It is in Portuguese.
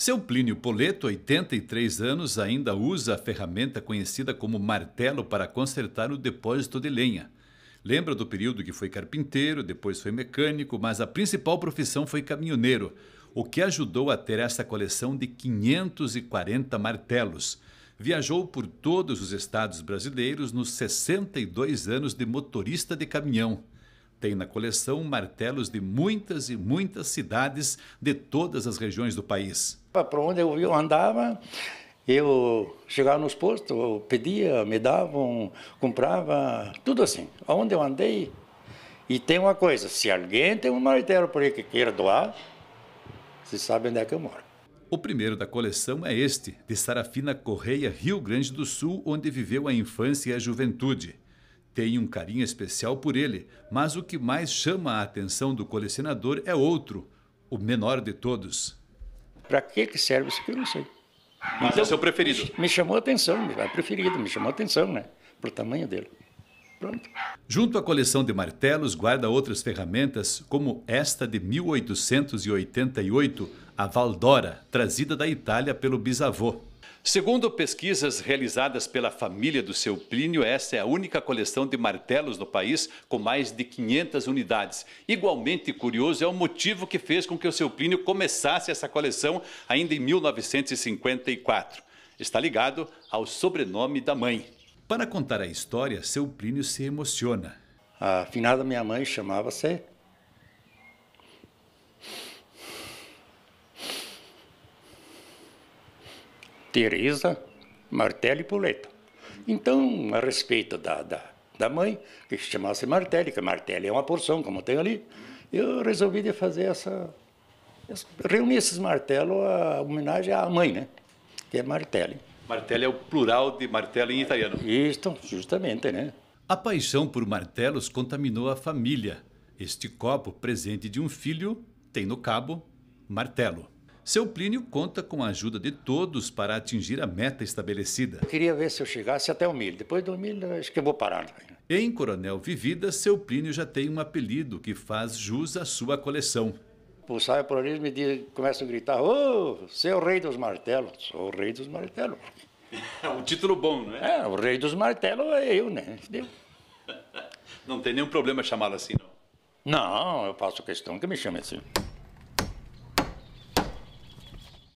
Seu Plínio Poleto, 83 anos, ainda usa a ferramenta conhecida como martelo para consertar o depósito de lenha. Lembra do período que foi carpinteiro, depois foi mecânico, mas a principal profissão foi caminhoneiro, o que ajudou a ter essa coleção de 540 martelos. Viajou por todos os estados brasileiros nos 62 anos de motorista de caminhão tem na coleção martelos de muitas e muitas cidades de todas as regiões do país. Para onde eu andava, eu chegava nos postos, eu pedia, me davam, comprava, tudo assim. Onde eu andei. E tem uma coisa: se alguém tem um martelo por aí que queira doar, se sabe onde é que eu moro. O primeiro da coleção é este, de Sarafina Correia, Rio Grande do Sul, onde viveu a infância e a juventude. Tenho um carinho especial por ele, mas o que mais chama a atenção do colecionador é outro, o menor de todos. Para que, que serve isso eu não sei. Mas então, é o seu preferido? Me chamou a atenção, é preferido, me chamou a atenção, né? Pro tamanho dele. Pronto. Junto à coleção de martelos, guarda outras ferramentas, como esta de 1888, a Valdora, trazida da Itália pelo bisavô. Segundo pesquisas realizadas pela família do seu Plínio, essa é a única coleção de martelos no país, com mais de 500 unidades. Igualmente curioso é o motivo que fez com que o seu Plínio começasse essa coleção ainda em 1954. Está ligado ao sobrenome da mãe. Para contar a história, seu Plínio se emociona. A afinada minha mãe chamava-se Teresa Martelli Puleta. Então, a respeito da, da, da mãe, que se chamasse Martelli, que Martelli é uma porção, como tem ali, eu resolvi de fazer essa... Reunir esses martelos, a homenagem à mãe, né? Que é Martelli. Martelli é o plural de martelo em italiano. Isso, justamente, né? A paixão por martelos contaminou a família. Este copo, presente de um filho, tem no cabo martelo. Seu Plínio conta com a ajuda de todos para atingir a meta estabelecida. Eu queria ver se eu chegasse até o milho. Depois do milho, acho que eu vou parar. Em Coronel Vivida, seu Plínio já tem um apelido que faz jus à sua coleção. Por saio por ali, me diz, a gritar: Ô, oh, seu é rei dos martelos! Sou o rei dos martelos. É um título bom, não é? É, o rei dos martelos é eu, né? Deu. Não tem nenhum problema chamá-lo assim, não? Não, eu faço questão que me chame assim.